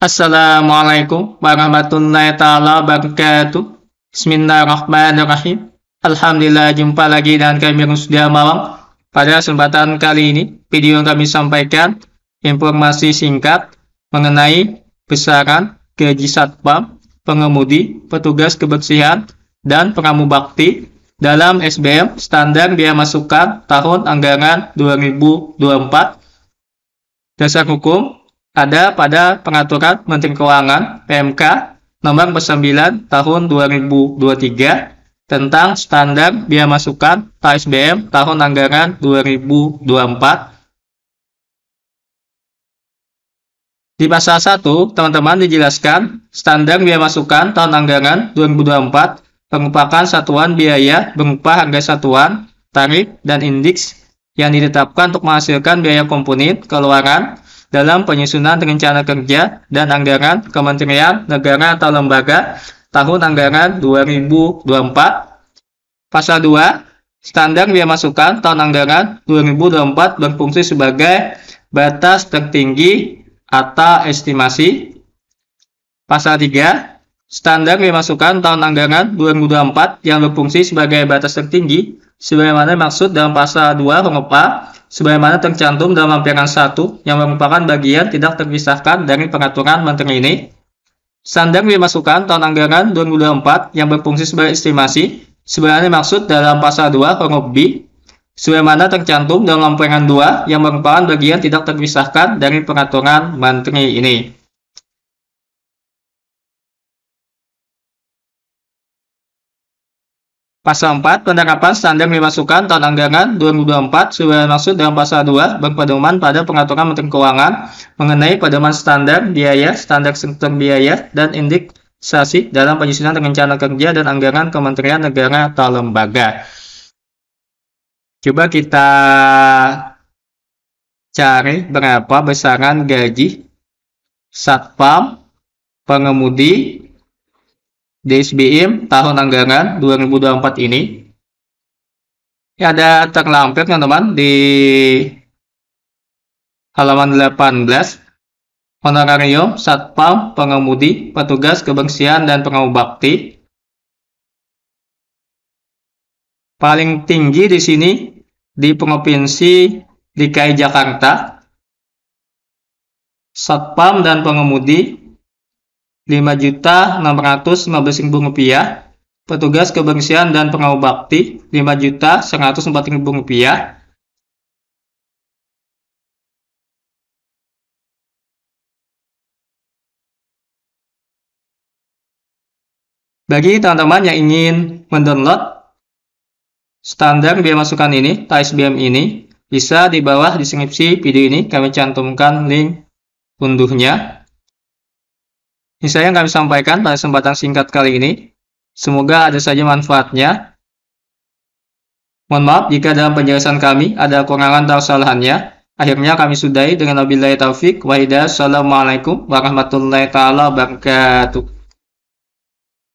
Assalamualaikum warahmatullahi taala wabarakatuh. Bismillahirrahmanirrahim. Alhamdulillah jumpa lagi dengan kami Rusdia Malam. Pada kesempatan kali ini, video yang kami sampaikan informasi singkat mengenai besaran gaji satpam, pengemudi, petugas kebersihan, dan pengamu bakti dalam SBM standar biaya masukan tahun anggaran 2024. Dasar hukum ada pada Peraturan Menteri Keuangan PMK Nomor 9 Tahun 2023 tentang Standar Biaya Masukan KSBM Tahun Anggaran 2024. Di pasal 1, teman-teman dijelaskan standar biaya masukan tahun anggaran 2024 merupakan satuan biaya berupa harga satuan, tarif, dan indeks yang ditetapkan untuk menghasilkan biaya komponen keluaran dalam penyusunan rencana kerja dan anggaran Kementerian Negara atau Lembaga tahun anggaran 2024. Pasal 2, standar biaya masukan tahun anggaran 2024 berfungsi sebagai batas tertinggi atau estimasi. Pasal 3, standar biaya masukan tahun anggaran 2024 yang berfungsi sebagai batas tertinggi sebagaimana maksud dalam pasal 2 huruf A sebagaimana tercantum dalam lampiran 1 yang merupakan bagian tidak terpisahkan dari peraturan menteri ini. sandang dimasukkan tahun anggaran 2024 yang berfungsi sebagai estimasi sebenarnya maksud dalam pasal 2 huruf B sebagaimana tercantum dalam lampiran 2 yang merupakan bagian tidak terpisahkan dari peraturan menteri ini. Pasal 4, penerapan standar masukan tahun anggaran 2024 sudah maksud dalam pasal 2 berpedoman pada pengaturan Menteri Keuangan mengenai pedoman standar biaya, standar sektor biaya, dan indeksasi dalam penyusunan rencana kerja dan anggaran Kementerian Negara atau lembaga. Coba kita cari berapa besaran gaji satpam, pengemudi, DSBM tahun anggaran 2024 ini. Ini ya, ada terlampir teman-teman di halaman 18 honorarium satpam pengemudi petugas kebersihan dan pengawal paling tinggi di sini di provinsi DKI Jakarta satpam dan pengemudi 5.615.000 rupiah. Petugas kebersihan dan pengawal bakti 5.104.000 rupiah. Bagi teman-teman yang ingin mendownload standar biaya masukan ini, TAIS BM ini, bisa di bawah deskripsi video ini kami cantumkan link unduhnya saya yang kami sampaikan pada kesempatan singkat kali ini. Semoga ada saja manfaatnya. Mohon maaf jika dalam penjelasan kami ada kekurangan atau kesalahannya. Akhirnya kami sudahi dengan wabillahi taufik wa hidayah. Assalamualaikum warahmatullahi wabarakatuh.